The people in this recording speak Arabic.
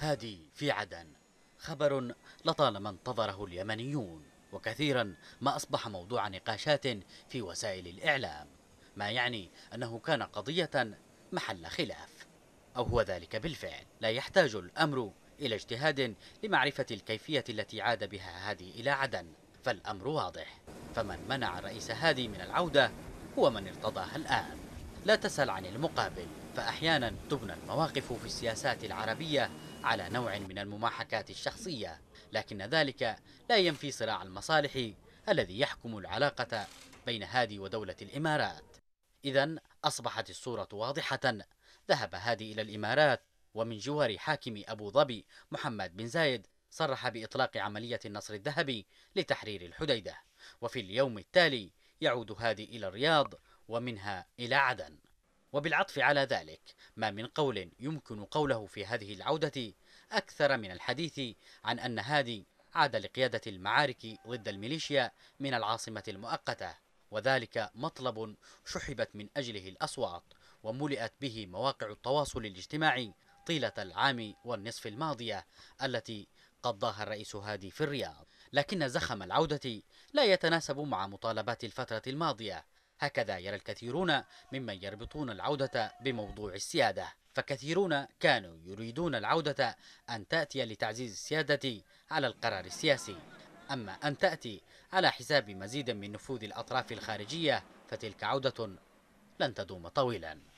هادي في عدن خبر لطالما انتظره اليمنيون وكثيرا ما أصبح موضوع نقاشات في وسائل الإعلام ما يعني أنه كان قضية محل خلاف أو هو ذلك بالفعل لا يحتاج الأمر إلى اجتهاد لمعرفة الكيفية التي عاد بها هادي إلى عدن فالأمر واضح فمن منع الرئيس هادي من العودة هو من ارتضاها الآن لا تسأل عن المقابل فأحيانا تبنى المواقف في السياسات العربية على نوع من المماحكات الشخصية لكن ذلك لا ينفي صراع المصالح الذي يحكم العلاقة بين هادي ودولة الإمارات إذا أصبحت الصورة واضحة ذهب هادي إلى الإمارات ومن جوار حاكم أبو ظبي محمد بن زايد صرح بإطلاق عملية النصر الذهبي لتحرير الحديدة وفي اليوم التالي يعود هادي إلى الرياض ومنها إلى عدن وبالعطف على ذلك ما من قول يمكن قوله في هذه العودة أكثر من الحديث عن أن هادي عاد لقيادة المعارك ضد الميليشيا من العاصمة المؤقتة وذلك مطلب شحبت من أجله الأصوات وملئت به مواقع التواصل الاجتماعي طيلة العام والنصف الماضية التي قضاها الرئيس هادي في الرياض لكن زخم العودة لا يتناسب مع مطالبات الفترة الماضية هكذا يرى الكثيرون ممن يربطون العودة بموضوع السيادة فكثيرون كانوا يريدون العودة أن تأتي لتعزيز السيادة على القرار السياسي أما أن تأتي على حساب مزيد من نفوذ الأطراف الخارجية فتلك عودة لن تدوم طويلاً